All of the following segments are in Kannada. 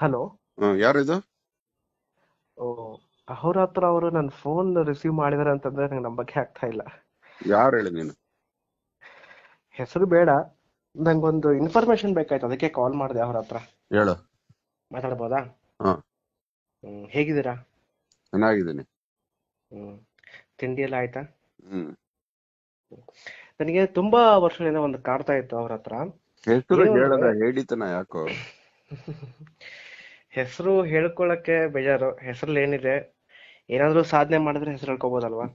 ಹಲೋ ಯಾರು ಇದು ಅಹೋರಾತ್ರ ಅವರು ನನ್ನ ಫೋನ್ ರಿಸೀವ್ ಮಾಡಿದಾರೆ ಅಂತಂದ್ರೆ ನಂಗೆ ನಂಬಕ್ಕೆ ಆಗ್ತಾ ಇಲ್ಲ ಯಾರು ಹೇಳಿ ನೀನು ಹೆಸರು ಬೇಡ ನಂಗೊಂದು ಇನ್ಫಾರ್ಮೇಶನ್ ಬೇಕಾಯ್ತು ಅದಕ್ಕೆ ಕಾಲ್ ಮಾಡಿದೆ ಅವ್ರ ಹತ್ರ ಹೇಳು ಮಾತಾಡ್ಬೋದಾ ಹ್ಮ್, ಹೇಗಿದ್ದೀರಾ ಚೆನ್ನಾಗಿದ್ದೀನಿ ತಿಂಡಿ ಎಲ್ಲ ಆಯ್ತಾ ನನಗೆ ತುಂಬಾ ವರ್ಷದಿಂದ ಒಂದು ಕಾಡ್ತಾ ಇತ್ತು ಅವ್ರ ಹತ್ರ ಹೆಸರು ಹೇಳದ ಹೇಳಿತನ ಯಾಕೋ ಹೆಸರು ಹೇಳ್ಕೊಳಕ್ಕೆ ಬೇಜಾರು ಹೆಸರಲ್ಲಿ ಏನಿದೆ ಏನಾದ್ರೂ ಸಾಧನೆ ಮಾಡಿದ್ರೆ ಹೆಸರು ಹೇಳ್ಕೋಬಹುದಲ್ವಾ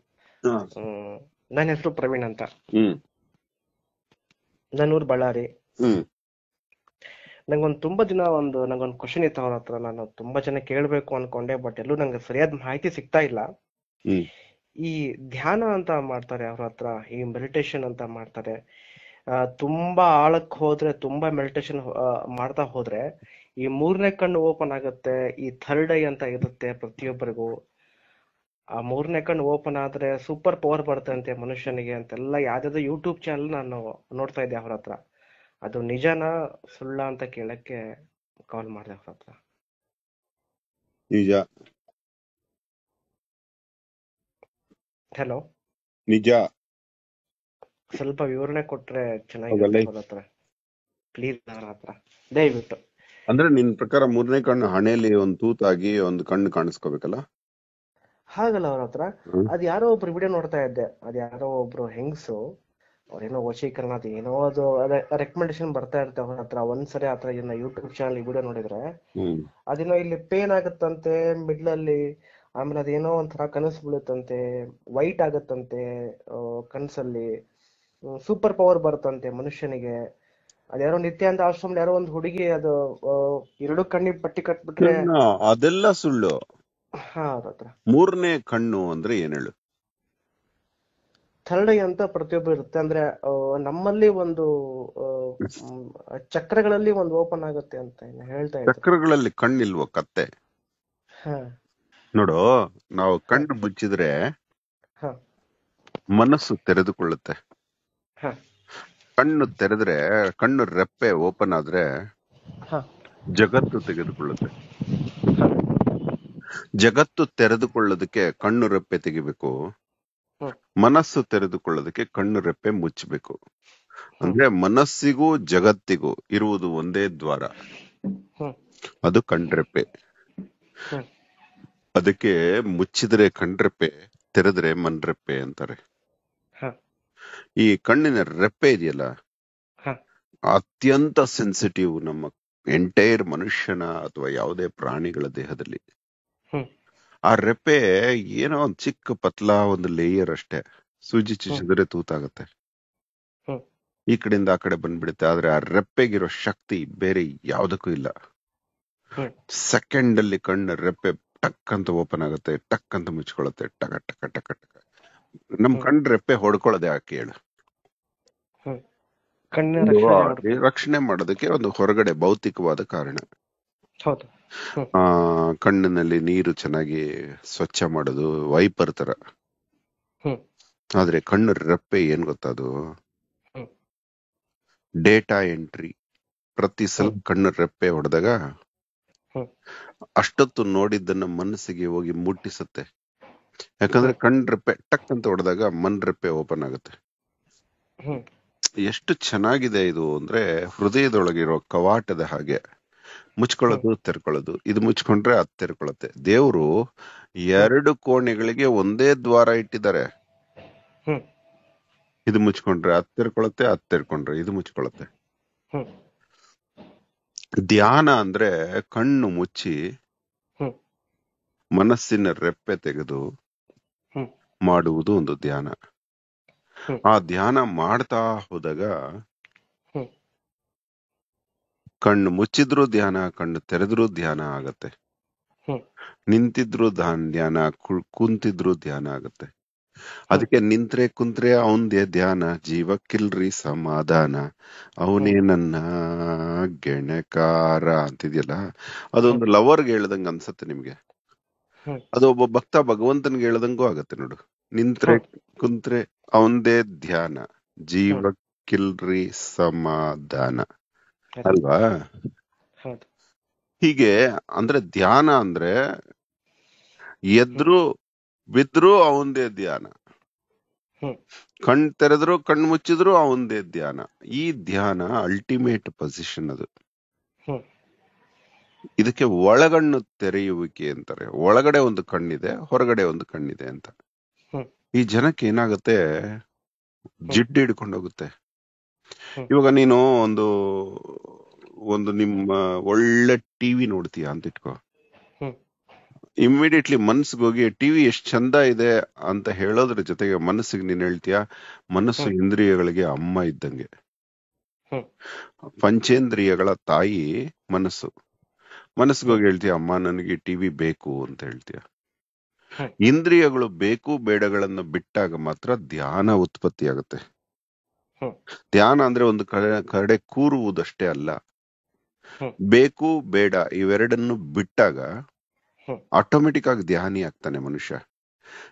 ನನ್ನ ಹೆಸರು ಪ್ರವೀಣ್ ಅಂತ ನನ್ನ ಊರು ಬಳ್ಳಾರಿ ನಂಗೊಂದು ತುಂಬಾ ದಿನ ಒಂದು ನಂಗೊಂದು ಕ್ವಶನ್ ಇತ್ತು ಅವ್ರ ಹತ್ರ ನಾನು ತುಂಬಾ ಜನ ಕೇಳ್ಬೇಕು ಅನ್ಕೊಂಡೆ ಬಟ್ ಎಲ್ಲೂ ನಂಗೆ ಸರಿಯಾದ ಮಾಹಿತಿ ಸಿಗ್ತಾ ಇಲ್ಲ ಈ ಧ್ಯಾನ ಅಂತ ಮಾಡ್ತಾರೆ ಅವ್ರ ಹತ್ರ ಈ ಮೆಡಿಟೇಷನ್ ಅಂತ ಮಾಡ್ತಾರೆ ತುಂಬಾ ಆಳಕ್ಕೆ ಹೋದ್ರೆ ತುಂಬಾ ಮೆಡಿಟೇಷನ್ ಮಾಡ್ತಾ ಹೋದ್ರೆ ಈ ಮೂರನೇ ಕಣ್ಣು ಓಪನ್ ಆಗುತ್ತೆ ಈ ಥರ್ಡ್ ಐ ಅಂತ ಇರುತ್ತೆ ಪ್ರತಿಯೊಬ್ಬರಿಗೂ ಆ ಮೂರನೇ ಕಣ್ಣು ಓಪನ್ ಆದ್ರೆ ಸೂಪರ್ ಪವರ್ ಬರ್ತಂತೆ ಮನುಷ್ಯನಿಗೆ ಅಂತೆಲ್ಲ ಯಾವ್ದಾದ್ರು ಯೂಟ್ಯೂಬ್ ಚಾನಲ್ ನಾನು ನೋಡ್ತಾ ಇದ್ದೆ ಅವ್ರ ಹತ್ರ ಅದು ನಿಜನಾ ಸುಳ್ಳ ಅಂತ ಕೇಳಕ್ಕೆ ಕಾಲ್ ಮಾಡಿದೆ ಅವ್ರ ಹತ್ರ ನಿಜ ಹಲೋ ನಿಜ ಸ್ವಲ್ಪ ವಿವರಣೆ ಕೊಟ್ರೆ ಚೆನ್ನಾಗಿರುತ್ತೆ ಪ್ಲೀಸ್ ಅವರ ಹತ್ರ ದಯವಿಟ್ಟು ಅಂದ್ರೆ ನಿನ್ ಪ್ರಕಾರ ಮೂರನೇ ಕಣ್ಣು ಹಣೆಯಲ್ಲಿ ಒಂದು ತೂತಾಗಿ ಒಂದು ಕಣ್ಣು ಕಾಣಿಸ್ಕೋಬೇಕಲ್ಲ ಹಾಗಲ್ಲ ಅವ್ರ ಹತ್ರ ಅದ್ ಯಾರೋ ಒಬ್ರು ವಿಡಿಯೋ ನೋಡ್ತಾ ಇದ್ದೆ ಅದ್ ಯಾರೋ ಒಬ್ರು ಹೆಂಗ್ಸು ಅವ್ರೇನೋ ವಶೀಕರಣ ಅದ ಏನೋ ಅದು ರೆಕಮೆಂಡೇಶನ್ ಬರ್ತಾ ಇರುತ್ತೆ ಅವ್ರ ಹತ್ರ ಒಂದ್ಸರಿ ಆತರ ಇದನ್ನ ಯೂಟ್ಯೂಬ್ ಚಾನಲ್ ವಿಡಿಯೋ ನೋಡಿದ್ರೆ ಅದೇನೋ ಇಲ್ಲಿ ಪೇನ್ ಆಗತ್ತಂತೆ ಮಿಡ್ಲ್ ಅಲ್ಲಿ ಆಮೇಲೆ ಅದೇನೋ ಒಂಥರ ಕನಸು ಬೀಳುತ್ತಂತೆ ವೈಟ್ ಆಗತ್ತಂತೆ ಕನ್ಸಲ್ಲಿ ಸೂಪರ್ ಪವರ್ ಬರುತ್ತಂತೆ ಮನುಷ್ಯನಿಗೆ ಅದ್ಯಾರೋ ನಿತ್ಯ ಅಂತ ಆಶ್ರಮ ಯಾರೋ ಒಂದು ಹುಡುಗಿ ಅದು ಎರಡು ಕಣ್ಣಿ ಪಟ್ಟಿ ಕಟ್ಬಿಟ್ರೆ ಅದೆಲ್ಲ ಸುಳ್ಳು ಮೂರನೇ ಕಣ್ಣು ಅಂದ್ರೆ ಏನ್ ಹೇಳು ಥರ್ಡ್ ಐ ಅಂತ ಪ್ರತಿಯೊಬ್ಬ ಇರುತ್ತೆ ಅಂದ್ರೆ ನಮ್ಮಲ್ಲಿ ಒಂದು ಚಕ್ರಗಳಲ್ಲಿ ಒಂದು ಓಪನ್ ಆಗುತ್ತೆ ಅಂತ ಹೇಳ್ತಾ ಚಕ್ರಗಳಲ್ಲಿ ಕಣ್ಣಿಲ್ವ ಕತ್ತೆ ನೋಡು ನಾವು ಕಣ್ಣು ಮುಚ್ಚಿದ್ರೆ ಮನಸ್ಸು ತೆರೆದುಕೊಳ್ಳುತ್ತೆ ಕಣ್ಣು ತೆರೆದ್ರೆ ಕಣ್ಣು ರೆಪ್ಪೆ ಓಪನ್ ಆದ್ರೆ ಜಗತ್ತು ತೆಗೆದುಕೊಳ್ಳುತ್ತೆ ಜಗತ್ತು ತೆರೆದುಕೊಳ್ಳೋದಕ್ಕೆ ಕಣ್ಣು ರೆಪ್ಪೆ ತೆಗಿಬೇಕು ಮನಸ್ಸು ತೆರೆದುಕೊಳ್ಳೋದಕ್ಕೆ ಕಣ್ಣು ರೆಪ್ಪೆ ಮುಚ್ಚಬೇಕು ಅಂದ್ರೆ ಮನಸ್ಸಿಗೂ ಜಗತ್ತಿಗೂ ಇರುವುದು ಒಂದೇ ದ್ವಾರ ಅದು ಕಣ್ರೆಪ್ಪೆ ಅದಕ್ಕೆ ಮುಚ್ಚಿದ್ರೆ ಕಣ್ರೆಪ್ಪೆ ತೆರೆದ್ರೆ ಮನ್ರೆಪ್ಪೆ ಅಂತಾರೆ ಈ ಕಣ್ಣಿನ ರೆಪ್ಪೆ ಇದೆಯಲ್ಲ ಅತ್ಯಂತ ಸೆನ್ಸಿಟಿವ್ ನಮ್ಮ ಎಂಟೈರ್ ಮನುಷ್ಯನ ಅಥವಾ ಯಾವುದೇ ಪ್ರಾಣಿಗಳ ದೇಹದಲ್ಲಿ ಆ ರೆಪ್ಪೆ ಏನೋ ಒಂದ್ ಚಿಕ್ಕ ಪತ್ಲಾ ಒಂದು ಲೇಯರ್ ಅಷ್ಟೇ ಸೂಜಿ ಚುಚ್ಚಿದ್ರೆ ತೂತಾಗತ್ತೆ ಈ ಕಡೆಯಿಂದ ಆ ಕಡೆ ಬಂದ್ಬಿಡುತ್ತೆ ಆದ್ರೆ ಆ ರೆಪ್ಪೆಗಿರೋ ಶಕ್ತಿ ಬೇರೆ ಯಾವ್ದಕ್ಕೂ ಇಲ್ಲ ಸೆಕೆಂಡ್ ಅಲ್ಲಿ ಕಣ್ಣು ರೆಪ್ಪೆ ಟಕ್ ಅಂತ ಓಪನ್ ಆಗುತ್ತೆ ಟಕ್ ಅಂತ ಮುಚ್ಕೊಳ್ಳುತ್ತೆ ಟಕ ಟಕ ಟಕ ಟಕ ನಮ್ ಕಣ್ ರೆಪ್ಪೆ ಹೊಡ್ಕೊಳ್ಳೋದೆ ಯಾಕೆ ಹೇಳು ರಕ್ಷಣೆ ಮಾಡೋದಕ್ಕೆ ಒಂದು ಹೊರಗಡೆ ಭೌತಿಕವಾದ ಕಾರಣ ಆ ಕಣ್ಣಿನಲ್ಲಿ ನೀರು ಚೆನ್ನಾಗಿ ಸ್ವಚ್ಛ ಮಾಡೋದು ವೈಪರ್ ತರ ಆದ್ರೆ ಕಣ್ಣು ರೆಪ್ಪೆ ಏನ್ ಗೊತ್ತದು ಡೇಟಾ ಎಂಟ್ರಿ ಪ್ರತಿ ಸಲ ಕಣ್ಣು ರೆಪ್ಪೆ ಹೊಡೆದಾಗ ಅಷ್ಟೊತ್ತು ನೋಡಿದ್ದನ್ನ ಮನಸ್ಸಿಗೆ ಹೋಗಿ ಮುಟ್ಟಿಸುತ್ತೆ ಯಾಕಂದ್ರೆ ಕಣ್ ರೆಪ್ಪೆ ಟಕ್ ಅಂತ ಹೊಡೆದಾಗ ಮನ್ ರೆಪ್ಪೆ ಓಪನ್ ಆಗುತ್ತೆ ಎಷ್ಟು ಚೆನ್ನಾಗಿದೆ ಇದು ಅಂದ್ರೆ ಹೃದಯದೊಳಗಿರೋ ಕವಾಟದ ಹಾಗೆ ಮುಚ್ಕೊಳ್ಳೋದು ತೆರ್ಕೊಳ್ಳೋದು ಇದು ಮುಚ್ಕೊಂಡ್ರೆ ಅದ್ ತೆರ್ಕೊಳ್ಳುತ್ತೆ ದೇವ್ರು ಎರಡು ಕೋಣೆಗಳಿಗೆ ಒಂದೇ ದ್ವಾರ ಇಟ್ಟಿದ್ದಾರೆ ಇದು ಮುಚ್ಕೊಂಡ್ರೆ ಅದ್ ತೆರ್ಕೊಳತ್ತೆ ಅದ್ ತೆರ್ಕೊಂಡ್ರೆ ಇದು ಮುಚ್ಕೊಳತ್ತೆ ಧ್ಯಾನ ಅಂದ್ರೆ ಕಣ್ಣು ಮುಚ್ಚಿ ಮನಸ್ಸಿನ ರೆಪ್ಪೆ ತೆಗೆದು ಮಾಡುವುದು ಒಂದು ಧ್ಯಾನ ಆ ಧ್ಯಾನ ಮಾಡ್ತಾ ಹೋದಾಗ ಕಣ್ಣು ಮುಚ್ಚಿದ್ರು ಧ್ಯಾನ ಕಣ್ಣು ತೆರೆದ್ರು ಧ್ಯಾನ ಆಗತ್ತೆ ನಿಂತಿದ್ರು ಧ್ಯಾನ ಕುಂತಿದ್ರು ಧ್ಯಾನ ಆಗತ್ತೆ ಅದಕ್ಕೆ ನಿಂತ್ರೆ ಕುಂತ್ರೆ ಅವನ್ದೇ ಧ್ಯಾನ ಜೀವಕ್ಕಿಲ್ರಿ ಸಮಾಧಾನ ಅವನೇ ನನ್ನ ಗೆಣಕಾರ ಅಂತಿದ್ಯಲ್ಲ ಅದೊಂದು ಲವರ್ಗೆ ಹೇಳ್ದಂಗ ಅನ್ಸತ್ತೆ ನಿಮ್ಗೆ ಅದು ಒಬ್ಬ ಭಕ್ತ ಭಗವಂತನ್ಗೆ ಹೇಳದಂಗೂ ಆಗತ್ತೆ ನೋಡು ನಿಂತ್ರೆ ಕುಂತ್ರೆ ಅವಂದೇ ಧ್ಯಾನ ಜೀವ ಕಿಲ್ರಿ ಸಮಾಧಾನ ಅಲ್ವಾ ಹೀಗೆ ಅಂದ್ರೆ ಧ್ಯಾನ ಅಂದ್ರೆ ಎದ್ರು ಬಿದ್ರು ಅವಂದೇ ಧ್ಯಾನ ಕಣ್ ತೆರೆದ್ರು ಕಣ್ ಮುಚ್ಚಿದ್ರು ಅವಂದೇ ಧ್ಯಾನ ಈ ಧ್ಯಾನ ಅಲ್ಟಿಮೇಟ್ ಪೊಸಿಷನ್ ಅದು ಇದಕ್ಕೆ ಒಳಗಣ್ಣು ತೆರೆಯುವಿಕೆ ಅಂತಾರೆ ಒಳಗಡೆ ಒಂದು ಕಣ್ಣಿದೆ ಹೊರಗಡೆ ಒಂದು ಕಣ್ಣಿದೆ ಅಂತ ಈ ಜನಕ್ಕೆ ಏನಾಗುತ್ತೆ ಜಿಡ್ಡು ಹಿಡ್ಕೊಂಡೋಗುತ್ತೆ ಇವಾಗ ನೀನು ಒಂದು ಒಂದು ನಿಮ್ಮ ಒಳ್ಳೆ ಟಿವಿ ನೋಡ್ತೀಯ ಅಂತ ಇಟ್ಕೋ ಇಮ್ಮಿಡಿಯೇಟ್ಲಿ ಮನ್ಸಿಗೆ ಹೋಗಿ ಟಿವಿ ಎಷ್ಟ್ ಚಂದ ಇದೆ ಅಂತ ಹೇಳೋದ್ರ ಜೊತೆಗೆ ಮನಸ್ಸಿಗೆ ನೀನ್ ಹೇಳ್ತೀಯ ಮನಸ್ಸು ಇಂದ್ರಿಯಗಳಿಗೆ ಅಮ್ಮ ಇದ್ದಂಗೆ ಪಂಚೇಂದ್ರಿಯಗಳ ತಾಯಿ ಮನಸ್ಸು ಹೋಗಿ ಹೇಳ್ತೀಯ ಅಮ್ಮ ನನಗೆ ಟಿವಿ ಬೇಕು ಅಂತ ಹೇಳ್ತೀಯ ಇಂದ್ರಿಯಗಳು ಬೇಕು ಬೇಡಗಳನ್ನು ಬಿಟ್ಟಾಗ ಮಾತ್ರ ಧ್ಯಾನ ಉತ್ಪತ್ತಿ ಆಗುತ್ತೆ ಧ್ಯಾನ ಅಂದ್ರೆ ಒಂದು ಕಡೆ ಕೂರುವುದಷ್ಟೇ ಅಲ್ಲ ಬೇಕು ಬೇಡ ಇವೆರಡನ್ನು ಬಿಟ್ಟಾಗ ಆಟೋಮೆಟಿಕ್ ಆಗಿ ಧ್ಯಾನಿ ಆಗ್ತಾನೆ ಮನುಷ್ಯ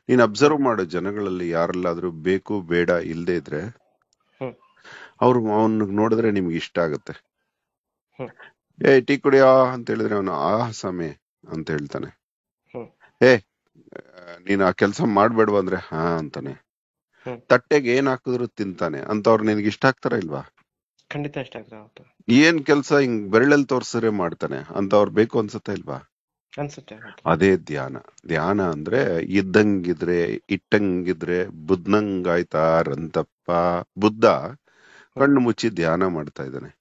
ನೀನ್ ಅಬ್ಸರ್ವ್ ಮಾಡೋ ಜನಗಳಲ್ಲಿ ಯಾರಲ್ಲಾದ್ರೂ ಬೇಕು ಬೇಡ ಇಲ್ಲದೆ ಇದ್ರೆ ಅವ್ರು ಅವನ್ ನೋಡಿದ್ರೆ ನಿಮ್ಗೆ ಇಷ್ಟ ಆಗುತ್ತೆ ಏ ಟೀ ಕುಡಿಯಾ ಅಂತ ಹೇಳಿದ್ರೆ ಅವನು ಆ ಸ್ವಾಮಿ ಅಂತ ಹೇಳ್ತಾನೆ ಏ ನೀನ್ ಆ ಕೆಲಸ ಮಾಡ್ಬೇಡ ಅಂದ್ರೆ ಹಾ ಅಂತಾನೆ ತಟ್ಟೆಗೆ ಏನ್ ಹಾಕಿದ್ರು ತಿಂತಾನೆ ಅಂತವ್ರು ನಿನ್ಗೆ ಇಷ್ಟ ಆಗ್ತಾರ ಇಲ್ವಾ ಖಂಡಿತ ಇಷ್ಟ ಏನ್ ಕೆಲ್ಸ ಹಿಂಗ್ ಬೆರಳಲ್ಲಿ ತೋರ್ಸರೆ ಮಾಡ್ತಾನೆ ಅಂತವ್ರು ಬೇಕು ಅನ್ಸುತ್ತ ಇಲ್ವಾ ಅದೇ ಧ್ಯಾನ ಧ್ಯಾನ ಅಂದ್ರೆ ಇದ್ದಂಗಿದ್ರೆ ಇಟ್ಟಂಗಿದ್ರೆ ಬುದ್ಧಂಗಾಯ್ತಾರಂತಪ್ಪ ಬುದ್ಧ ಕಣ್ಣು ಮುಚ್ಚಿ ಧ್ಯಾನ ಮಾಡ್ತಾ ಇದ್ದಾನೆ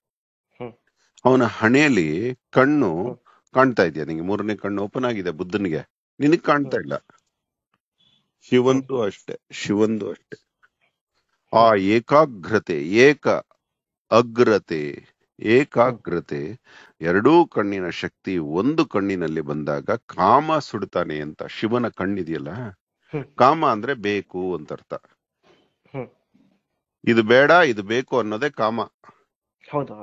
ಅವನ ಹಣೆಯಲ್ಲಿ ಕಣ್ಣು ಕಾಣ್ತಾ ಇದೆಯಾ ನಿಮಗೆ ಮೂರನೇ ಕಣ್ಣು ಓಪನ್ ಆಗಿದೆ ಬುದ್ಧನಿಗೆ ನಿನಗ್ ಕಾಣ್ತಾ ಇಲ್ಲ ಶಿವಂದು ಅಷ್ಟೆ ಶಿವಂದು ಅಷ್ಟೆ ಆ ಏಕಾಗ್ರತೆ ಏಕ ಅಗ್ರತೆ ಏಕಾಗ್ರತೆ ಎರಡೂ ಕಣ್ಣಿನ ಶಕ್ತಿ ಒಂದು ಕಣ್ಣಿನಲ್ಲಿ ಬಂದಾಗ ಕಾಮ ಸುಡ್ತಾನೆ ಅಂತ ಶಿವನ ಕಣ್ಣಿದೆಯಲ್ಲ ಕಾಮ ಅಂದ್ರೆ ಬೇಕು ಅಂತ ಅರ್ಥ ಇದು ಬೇಡ ಇದು ಬೇಕು ಅನ್ನೋದೇ ಕಾಮ ಹೌದು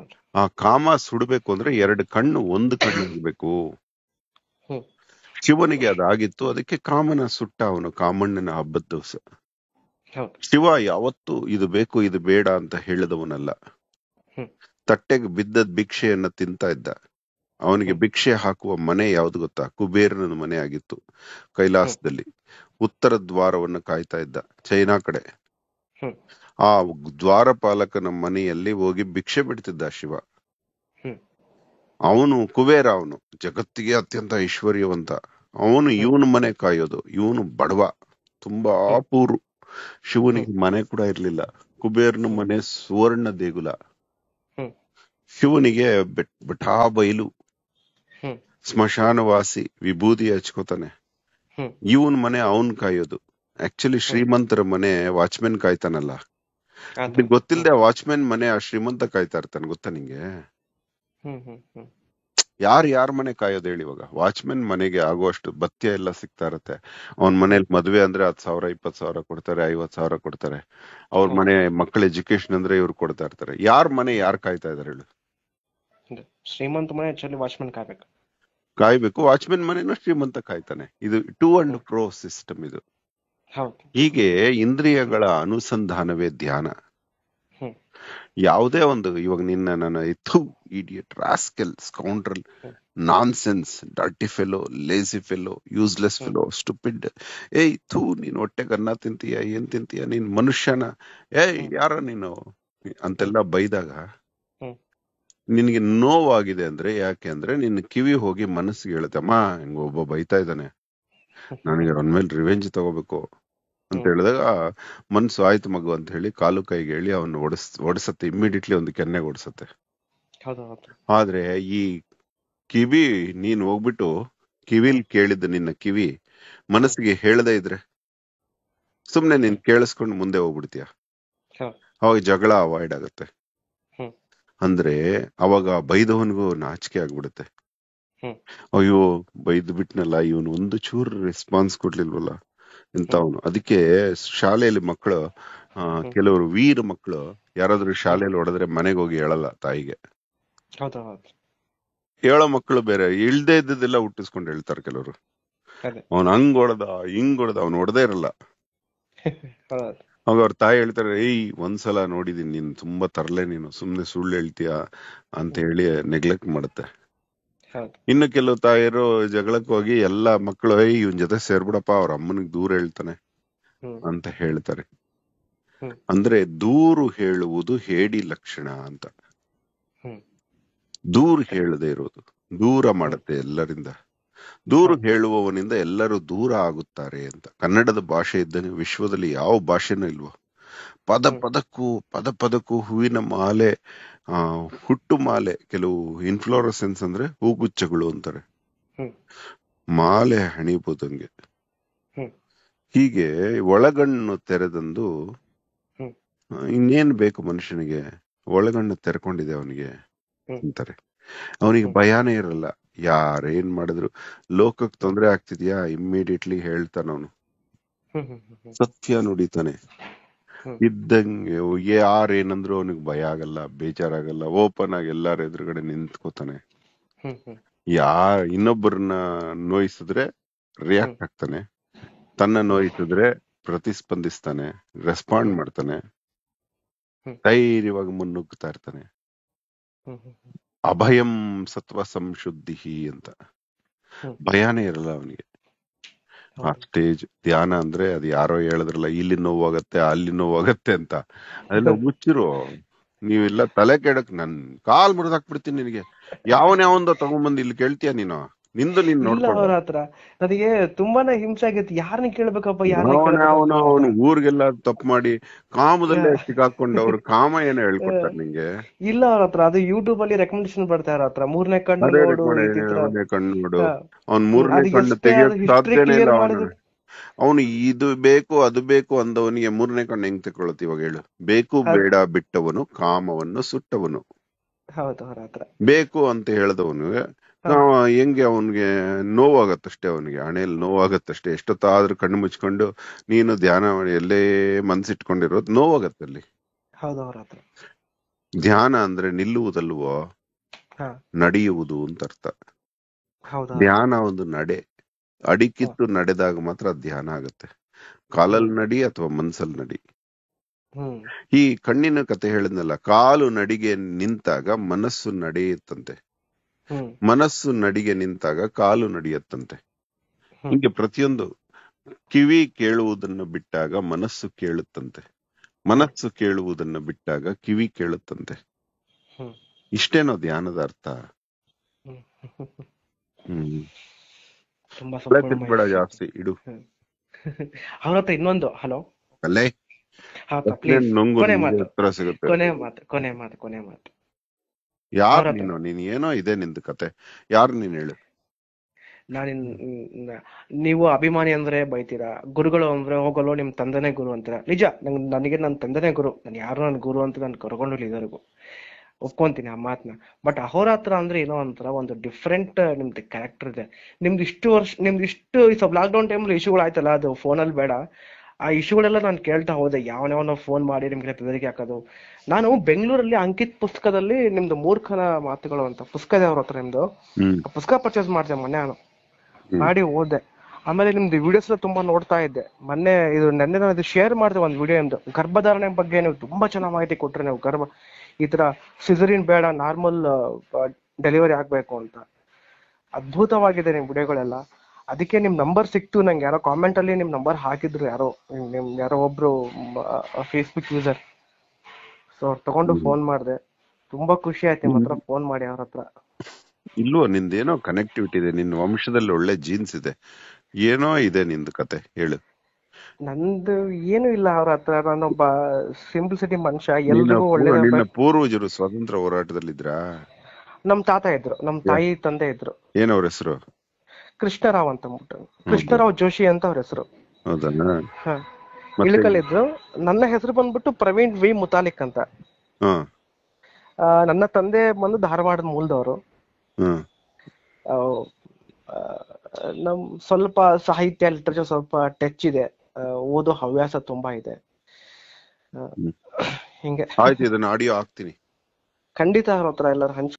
ಆ ಕಾಮ ಸುಡಬೇಕು ಅಂದ್ರೆ ಎರಡು ಕಣ್ಣು ಒಂದು ಕಣ್ಣು ಇರಬೇಕು ಶಿವನಿಗೆ ಅದಾಗಿತ್ತು ಅದಕ್ಕೆ ಕಾಮನ ಸುಟ್ಟ ಅವನು ಕಾಮಣ್ಣನ ಹಬ್ಬದ ದಿವಸ ಶಿವ ಯಾವತ್ತು ಇದು ಬೇಕು ಇದು ಬೇಡ ಅಂತ ಹೇಳಿದವನಲ್ಲ ತಟ್ಟೆಗೆ ಬಿದ್ದದ್ ಭಿಕ್ಷೆಯನ್ನ ತಿಂತ ಇದ್ದ ಅವನಿಗೆ ಭಿಕ್ಷೆ ಹಾಕುವ ಮನೆ ಯಾವ್ದು ಗೊತ್ತಾ ಕುಬೇರನ ಮನೆ ಆಗಿತ್ತು ಕೈಲಾಸದಲ್ಲಿ ಉತ್ತರ ದ್ವಾರವನ್ನು ಕಾಯ್ತಾ ಇದ್ದ ಚೈನಾ ಕಡೆ ಆ ದ್ವಾರಪಾಲಕನ ಮನೆಯಲ್ಲಿ ಹೋಗಿ ಭಿಕ್ಷೆ ಬಿಡ್ತಿದ್ದ ಶಿವ ಅವನು ಕುಬೇರ ಅವನು ಜಗತ್ತಿಗೆ ಅತ್ಯಂತ ಐಶ್ವರ್ಯವಂತ ಅವನು ಇವನ ಮನೆ ಕಾಯೋದು ಇವನು ಬಡವ ತುಂಬಾ ಪೂರು ಶಿವನಿಗೆ ಮನೆ ಕೂಡ ಇರ್ಲಿಲ್ಲ ಕುಬೇರನ ಮನೆ ಸುವರ್ಣ ದೇಗುಲ ಶಿವನಿಗೆ ಬೆಟಾ ಬಯಲು ಸ್ಮಶಾನವಾಸಿ ವಿಭೂತಿ ಹಚ್ಕೋತಾನೆ ಇವನ್ ಮನೆ ಅವನ್ ಕಾಯೋದು ಆಕ್ಚುಲಿ ಶ್ರೀಮಂತರ ಮನೆ ವಾಚ್ಮೆನ್ ಕಾಯ್ತಾನಲ್ಲ ನಿಮ್ಗೆ ಗೊತ್ತಿಲ್ಲದೆ ವಾಚ್ಮ್ಯಾನ್ ಮನೆ ಆ ಶ್ರೀಮಂತ ಕಾಯ್ತಾ ಇರ್ತಾನೆ ಗೊತ್ತಾ ನಿಂಗೆ ಯಾರು ಯಾರ ಮನೆ ಕಾಯೋದು ಹೇಳಿ ಇವಾಗ ವಾಚ್ಮೆನ್ ಮನೆಗೆ ಆಗುವಷ್ಟು ಭತ್ಯ ಎಲ್ಲ ಸಿಗ್ತಾ ಇರತ್ತೆ ಅವನ್ ಮನೇಲಿ ಮದ್ವೆ ಅಂದ್ರೆ ಹತ್ ಸಾವಿರ ಇಪ್ಪತ್ ಸಾವಿರ ಕೊಡ್ತಾರೆ ಐವತ್ ಸಾವಿರ ಕೊಡ್ತಾರೆ ಅವ್ರ ಮನೆ ಮಕ್ಕಳ ಎಜುಕೇಶನ್ ಅಂದ್ರೆ ಇವ್ರು ಕೊಡ್ತಾ ಇರ್ತಾರೆ ಯಾರ ಮನೆ ಯಾರು ಕಾಯ್ತಾ ಇದಾರೆ ಹೇಳು ಶ್ರೀಮಂತ ಮನೆ ವಾಚ್ಮೆನ್ ಕಾಯ್ಬೇಕು ಕಾಯ್ಬೇಕು ವಾಚ್ಮೆನ್ ಮನೆನೂ ಶ್ರೀಮಂತ ಕಾಯ್ತಾನೆ ಇದು ಟೂ ಅಂಡ್ ಪ್ರೋ ಸಿಸ್ಟಮ್ ಇದು ಹೀಗೆ ಇಂದ್ರಿಯಗಳ ಅನುಸಂಧಾನವೇ ಧ್ಯಾನ ಯಾವುದೇ ಒಂದು ಇವಾಗ ನಿನ್ನ ನನ್ನ ಇತ್ತು idiot rascal scoundrel nonsense dirty fellow lazy fellow useless fellow stupid ಏ ಇತ್ತು ನೀನ್ ಹೊಟ್ಟೆ ಗನ್ನ ತಿಂತೀಯ ಏನ್ ತಿಂತೀಯ ನೀನ್ ಮನುಷ್ಯನ ಏ ಯಾರ ನೀನು ಅಂತೆಲ್ಲ ಬೈದಾಗ ನಿನ್ಗೆ ನೋವಾಗಿದೆ ಅಂದ್ರೆ ಯಾಕೆ ಅಂದ್ರೆ ನಿನ್ನ ಕಿವಿ ಹೋಗಿ ಮನಸ್ಸಿಗೆ ಹೇಳುತ್ತಮ್ಮ ಹಿಂಗ ಒಬ್ಬ ಬೈತಾ ಇದ್ದಾನೆ ನನಗೆ ಅವನ ಮೇಲೆ ರಿವೆಂಜ್ ತಗೋಬೇಕು ಅಂತ ಹೇಳಿದಾಗ ಮನ್ಸು ಆಯ್ತು ಮಗು ಅಂತ ಹೇಳಿ ಕಾಲು ಕೈಗೆ ಹೇಳಿ ಅವನು ಓಡಿಸ್ ಓಡಿಸತ್ತೆ ಇಮ್ಮಿಡಿಯೇಟ್ಲಿ ಒಂದು ಕೆನ್ನೆಗೆ ಓಡಿಸತ್ತೆ ಆದ್ರೆ ಈ ಕಿವಿ ನೀನ್ ಹೋಗ್ಬಿಟ್ಟು ಕಿವಿಲ್ ಕೇಳಿದ್ದ ನಿನ್ನ ಕಿವಿ ಮನಸ್ಸಿಗೆ ಹೇಳದೇ ಇದ್ರೆ ಸುಮ್ನೆ ನೀನ್ ಕೇಳಿಸ್ಕೊಂಡು ಮುಂದೆ ಹೋಗ್ಬಿಡ್ತೀಯ ಅವಾಗ ಜಗಳ ಅವಾಯ್ಡ್ ಆಗತ್ತೆ ಅಂದ್ರೆ ಅವಾಗ ಬೈದವನ್ಗೂ ನಾಚಿಕೆ ಆಗ್ಬಿಡುತ್ತೆ ಅಯ್ಯೋ ಬೈದ್ ಬಿಟ್ನಲ್ಲ ಇವನು ಒಂದು ಚೂರು ರೆಸ್ಪಾನ್ಸ್ ಕೊಡ್ಲಿಲ್ವಲ್ಲ ಇಂಥವನು ಅದಕ್ಕೆ ಶಾಲೆಯಲ್ಲಿ ಮಕ್ಕಳು ಕೆಲವರು ವೀರ ಮಕ್ಕಳು ಯಾರಾದ್ರೂ ಶಾಲೆಯಲ್ಲಿ ಹೊಡೆದ್ರೆ ಮನೆಗೆ ಹೋಗಿ ಹೇಳಲ್ಲ ತಾಯಿಗೆ ಹೇಳೋ ಮಕ್ಕಳು ಬೇರೆ ಇಳ್ದೇ ಇದ್ದದೆಲ್ಲ ಹುಟ್ಟಿಸ್ಕೊಂಡು ಹೇಳ್ತಾರೆ ಕೆಲವರು ಅವನ್ ಹಂಗ್ ಹೊಡೆದ ಹಿಂಗ್ ಹೊಡೆದ ಅವ್ನು ಹೊಡೆದೇ ಇರಲ್ಲ ಅವಾಗ ಅವ್ರ ತಾಯಿ ಹೇಳ್ತಾರೆ ಏಯ್ ಒಂದ್ಸಲ ನೋಡಿದೀನಿ ನೀನ್ ತುಂಬಾ ತರಲೆ ನೀನು ಸುಮ್ನೆ ಸುಳ್ಳು ಹೇಳ್ತೀಯ ಅಂತ ಹೇಳಿ ನೆಗ್ಲೆಕ್ಟ್ ಮಾಡುತ್ತೆ ಇನ್ನು ಕೆಲವು ತಾಯಿಯರು ಜಗಳಕ್ಕೆ ಹೋಗಿ ಎಲ್ಲಾ ಮಕ್ಕಳು ಇವನ್ ಜೊತೆ ಸೇರ್ಬಿಡಪ್ಪ ಅವ್ರ ಅಮ್ಮನಿಗೆ ದೂರ ಹೇಳ್ತಾನೆ ಅಂತ ಹೇಳ್ತಾರೆ ಅಂದ್ರೆ ದೂರು ಹೇಳುವುದು ಹೇಡಿ ಲಕ್ಷಣ ಅಂತ ದೂರ್ ಹೇಳದೆ ಇರೋದು ದೂರ ಮಾಡುತ್ತೆ ಎಲ್ಲರಿಂದ ದೂರು ಹೇಳುವವನಿಂದ ಎಲ್ಲರೂ ದೂರ ಆಗುತ್ತಾರೆ ಅಂತ ಕನ್ನಡದ ಭಾಷೆ ಇದ್ದಂಗೆ ವಿಶ್ವದಲ್ಲಿ ಯಾವ ಭಾಷೆನೂ ಇಲ್ವೋ ಪದ ಪದಕ್ಕೂ ಪದ ಪದಕ್ಕೂ ಹೂವಿನ ಮಾಲೆ ಆ ಹುಟ್ಟು ಮಾಲೆ ಕೆಲವು ಇನ್ಫ್ಲೋರಸೆನ್ಸ್ ಅಂದ್ರೆ ಹೂಗುಚ್ಚಗಳು ಅಂತಾರೆ ಮಾಲೆ ಹಣಿಬೋದಂಗೆ ಹೀಗೆ ಒಳಗಣ್ಣು ತೆರೆದಂದು ಇನ್ನೇನ್ ಬೇಕು ಮನುಷ್ಯನಿಗೆ ಒಳಗಣ್ಣು ತೆರಕೊಂಡಿದೆ ಅವನಿಗೆ ಅಂತಾರೆ ಅವನಿಗೆ ಭಯಾನೇ ಇರಲ್ಲ ಯಾರೇನ್ ಮಾಡಿದ್ರು ಲೋಕಕ್ಕೆ ತೊಂದ್ರೆ ಆಗ್ತಿದ್ಯಾ ಇಮ್ಮಿಡಿಯೇಟ್ಲಿ ಹೇಳ್ತಾನ ಅವನು ಸತ್ಯ ನುಡಿತಾನೆ ಇದ್ದಂಗೆ ಯಾರ್ ಏನಂದ್ರು ಅವನಿಗೆ ಭಯ ಆಗಲ್ಲ ಬೇಜಾರಾಗಲ್ಲ ಓಪನ್ ಆಗಿ ಎಲ್ಲಾರ ಎದುರುಗಡೆ ನಿಂತ್ಕೋತಾನೆ ಯಾರ ಇನ್ನೊಬ್ಬರನ್ನ ನೋಯಿಸಿದ್ರೆ ರಿಯಾಕ್ಟ್ ಆಗ್ತಾನೆ ತನ್ನ ನೋಯಿಸಿದ್ರೆ ಪ್ರತಿಸ್ಪಂದಿಸ್ತಾನೆ ರೆಸ್ಪಾಂಡ್ ಮಾಡ್ತಾನೆ ಧೈರ್ಯವಾಗಿ ಮುನ್ನುಗ್ತಾ ಇರ್ತಾನೆ ಅಭಯಂ ಸತ್ವ ಸಂಶುದ್ಧಿ ಅಂತ ಭಯಾನೇ ಇರಲ್ಲ ಅವನಿಗೆ ಆ ಸ್ಟೇಜ್ ಧ್ಯಾನ ಅಂದ್ರೆ ಅದು ಯಾರೋ ಹೇಳಿದ್ರಲ್ಲ ಇಲ್ಲಿ ನೋವಾಗತ್ತೆ ಅಲ್ಲಿ ನೋವಾಗತ್ತೆ ಅಂತ ಅದೆಲ್ಲ ಮುಚ್ಚಿರು ನೀವೆಲ್ಲ ತಲೆ ಕೆಡಕ್ ನನ್ ಕಾಲ್ ಮುರಿದಾಕ್ಬಿಡ್ತೀನಿ ನಿನಗೆ ತಗೊಂಡ್ ತಗೊಂಬಂದ್ ಇಲ್ಲಿ ಕೇಳ್ತೀಯ ನೀನು ನಿಂದು ನೀನ್ ನೋಡ್ಕೊ ಅವ್ರ ಹತ್ರ ನನಗೆ ತುಂಬಾನೇ ಹಿಂಸೆ ಆಗೈತಿ ಯಾರನ್ನ ಕೇಳ್ಬೇಕಪ್ಪ ಯಾರನ್ನ ಅವನು ಊರಿಗೆಲ್ಲ ತಪ್ಪು ಮಾಡಿ ಕಾಮದಲ್ಲೇ ಸಿಕ್ಕಾಕೊಂಡು ಅವ್ರ ಕಾಮ ಏನ ಹೇಳ್ಕೊಡ್ತಾರೆ ನಿಂಗೆ ಇಲ್ಲ ಅವ್ರ ಹತ್ರ ಅದು ಯೂಟ್ಯೂಬ್ ಅಲ್ಲಿ ರೆಕಮೆಂಡೇಶನ್ ಬರ್ತಾ ಅವ್ರ ಹತ್ರ ಮೂರನೇ ಕಣ್ಣು ಮೂರನೇ ಕಣ್ಣು ನೋಡು ಅವ್ನ್ ಮೂರನೇ ಕಣ್ಣು ತೆಗಿಯೋಕ್ ಇಲ್ಲ ಅವನು ಇದು ಬೇಕು ಅದು ಬೇಕು ಅಂದವನಿಗೆ ಮೂರನೇ ಕಣ್ಣು ಹೆಂಗ್ ತಗೊಳ್ಳುತ್ತೆ ಇವಾಗ ಹೇಳು ಬೇಕು ಬೇಡ ಬಿಟ್ಟವನು ಕಾಮವನ್ನು ಸುಟ್ಟವನು ಬೇಕು ಅಂತ ಹೇಳದವನು ನಾವು ಹೆಂಗೆ ಅವನಿಗೆ ನೋವಾಗತ್ತಷ್ಟೇ ಅವನಿಗೆ ಹಣೆಯಲ್ಲಿ ನೋವಾಗತ್ತಷ್ಟೇ ಎಷ್ಟೊತ್ತಾದ್ರೂ ಕಣ್ಣು ಮುಚ್ಕೊಂಡು ನೀನು ಧ್ಯಾನ ಎಲ್ಲೇ ಮನ್ಸಿಟ್ಕೊಂಡಿರೋದು ನೋವಾಗತ್ತಲ್ಲಿ ಹೌದು ಧ್ಯಾನ ಅಂದ್ರೆ ನಿಲ್ಲುವುದಲ್ವೋ ನಡೆಯುವುದು ಅಂತ ಅರ್ಥ ಧ್ಯಾನ ಒಂದು ನಡೆ ಅಡಿಕಿತ್ತು ನಡೆದಾಗ ಮಾತ್ರ ಧ್ಯಾನ ಆಗುತ್ತೆ ಕಾಲಲ್ಲಿ ನಡಿ ಅಥವಾ ಮನ್ಸಲ್ಲಿ ನಡಿ ಈ ಕಣ್ಣಿನ ಕತೆ ಹೇಳಿದ್ನಲ್ಲ ಕಾಲು ನಡಿಗೆ ನಿಂತಾಗ ಮನಸ್ಸು ನಡೆಯುತ್ತಂತೆ ಮನಸ್ಸು ನಡಿಗೆ ನಿಂತಾಗ ಕಾಲು ನಡೆಯುತ್ತಂತೆ ಹಿಂಗೆ ಪ್ರತಿಯೊಂದು ಕಿವಿ ಕೇಳುವುದನ್ನು ಬಿಟ್ಟಾಗ ಮನಸ್ಸು ಕೇಳುತ್ತಂತೆ ಮನಸ್ಸು ಕೇಳುವುದನ್ನು ಬಿಟ್ಟಾಗ ಕಿವಿ ಕೇಳುತ್ತಂತೆ ಇಷ್ಟೇನೋ ಧ್ಯಾನದ ಅರ್ಥ ಹ್ಮ್ ಜಾಸ್ತಿ ಇಡು ಅವ್ರ ಇನ್ನೊಂದು ಹಲೋ ಅಲ್ಲೇ ಕೊನೆ ಮಾತು ಕೊನೆ ಮಾತು ಕೊನೆ ಮಾತು ಕೊನೆ ಮಾತು ಯಾರು ನೀನು ಏನೋ ಇದೆ ನಿಂದು ಕತೆ ಯಾರು ನೀನ್ ಹೇಳು ನಾನಿನ್ ನೀವು ಅಭಿಮಾನಿ ಅಂದ್ರೆ ಬೈತೀರಾ ಗುರುಗಳು ಅಂದ್ರೆ ಹೋಗಲು ನಿಮ್ ತಂದೆನೇ ಗುರು ಅಂತೀರಾ ನಿಜ ನನಗೆ ನನ್ನ ತಂದೆನೇ ಗುರು ನಾನು ಯಾರು ನನ್ನ ಗುರು ಅಂತ ನಾನು ಕರ್ಕೊಂಡಿಲ್ಲ ಇದರಿಗೂ ಒಪ್ಕೊಂತೀನಿ ಆ ಮಾತನ್ನ ಬಟ್ ಅಹೋರಾತ್ರ ಅಂದ್ರೆ ಏನೋ ಒಂಥರ ಒಂದು ಡಿಫ್ರೆಂಟ್ ನಿಮ್ದು ಕ್ಯಾರೆಕ್ಟರ್ ಇದೆ ನಿಮ್ದು ಇಷ್ಟು ವರ್ಷ ನಿಮ್ದು ಇಷ್ಟು ಸ್ವಲ್ಪ ಲಾಕ್ಡೌನ್ ಟೈಮ್ ಇಶ್ಯೂಗಳು ಆಯ್ತಲ್ಲ ಅದು ಫೋನ್ ಅಲ್ಲಿ ಬೇಡ ಆ ಇಶ್ಯೂಗಳೆಲ್ಲ ನಾನು ಕೇಳ್ತಾ ಹೋದೆ ಯಾವನ್ಯಾವನೋ ಫೋನ್ ಮಾಡಿ ನಿಮ್ಗೆ ಬೆದರಿಕೆ ಹಾಕೋದು ನಾನು ಬೆಂಗಳೂರಲ್ಲಿ ಅಂಕಿತ್ ಪುಸ್ತಕದಲ್ಲಿ ನಿಮ್ದು ಮೂರ್ಖನ ಮಾತುಗಳು ಅಂತ ಪುಸ್ತಕ ಅವ್ರ ಹತ್ರ ನಿಮ್ದು ಪುಸ್ತಕ ಪರ್ಚೇಸ್ ಮಾಡಿದೆ ಮೊನ್ನೆ ನಾನು ಮಾಡಿ ಓದೆ ಆಮೇಲೆ ನಿಮ್ದು ವಿಡಿಯೋಸ್ ತುಂಬಾ ನೋಡ್ತಾ ಇದ್ದೆ ಮೊನ್ನೆ ಇದು ನೆನ್ನೆ ನಾನು ಇದು ಶೇರ್ ಮಾಡಿದೆ ಒಂದು ವಿಡಿಯೋ ನಿಮ್ದು ಗರ್ಭಧಾರಣೆ ಬಗ್ಗೆ ನೀವು ತುಂಬಾ ಚೆನ್ನಾಗಿ ಮಾಹಿತಿ ಕೊಟ್ರಿ ನೀವು ಗರ್ಭ ಈ ತರ ಸಿಸರಿನ್ ಬೇಡ ನಾರ್ಮಲ್ ಡೆಲಿವರಿ ಆಗ್ಬೇಕು ಅಂತ ಅದ್ಭುತವಾಗಿದೆ ನಿಮ್ ವಿಡಿಯೋಗಳೆಲ್ಲ ಅದಕ್ಕೆ ನಿಮ್ ನಂಬರ್ ಸಿಕ್ತು ನಂಗೆ ಯಾರೋ ಕಾಮೆಂಟ್ ಅಲ್ಲಿ ನಿಮ್ ನಂಬರ್ ಹಾಕಿದ್ರು ಯಾರೋ ನಿಮ್ ಯಾರೋ ಒಬ್ರು ಫೇಸ್ಬುಕ್ ಯೂಸರ್ ಸೊ ಅವ್ರು ತಗೊಂಡು ಫೋನ್ ಮಾಡಿದೆ ತುಂಬಾ ಖುಷಿ ಆಯ್ತು ನಿಮ್ಮ ಫೋನ್ ಮಾಡಿ ಅವ್ರ ಹತ್ರ ಇಲ್ವೋ ನಿಂದೇನೋ ಕನೆಕ್ಟಿವಿಟಿ ಇದೆ ನಿನ್ ವಂಶದಲ್ಲಿ ಒಳ್ಳೆ ಜೀನ್ಸ್ ಇದೆ ಏನೋ ಇದೆ ನಿಂದು ಕತೆ ಹೇಳು ನಂದು ಏನು ಇಲ್ಲ ಅವ್ರ ಹತ್ರ ನಾನೊಬ್ಬ ಸಿಟಿ ಮನುಷ್ಯ ಎಲ್ರಿಗೂ ಒಳ್ಳೆ ಪೂರ್ವಜರು ಸ್ವಾತಂತ್ರ್ಯ ಹೋರಾಟದಲ್ಲಿ ಇದ್ರ ನಮ್ ತಾತ ಇದ್ರು ನಮ್ ತಾಯಿ ತಂದೆ ಇದ್ರು ಏನವ್ರ ಹೆಸರು ಕೃಷ್ಣರಾವ್ ಅಂತ ಅಂದ್ಬಿಟ್ಟು ಕೃಷ್ಣರಾವ್ ಜೋಶಿ ಅಂತ ಅವ್ರ ಹೆಸರು ಇಳಿಕಲಿದ್ರು ನನ್ನ ಹೆಸರು ಬಂದ್ಬಿಟ್ಟು ಪ್ರವೀಣ್ ವಿ ಮುತಾಲಿಕ್ ಅಂತ ನನ್ನ ತಂದೆ ಬಂದು ಧಾರವಾಡ ಮೂಲದವರು ನಮ್ ಸ್ವಲ್ಪ ಸಾಹಿತ್ಯ ಲಿಟ್ರೇಚರ್ ಸ್ವಲ್ಪ ಟಚ್ ಇದೆ ಓದೋ ಹವ್ಯಾಸ ತುಂಬಾ ಇದೆ ಹಿಂಗೆ ಆಡಿಯೋ ಹಾಕ್ತೀನಿ ಖಂಡಿತ ಅವ್ರ ಹತ್ರ ಎಲ್ಲರೂ ಹಂಚ್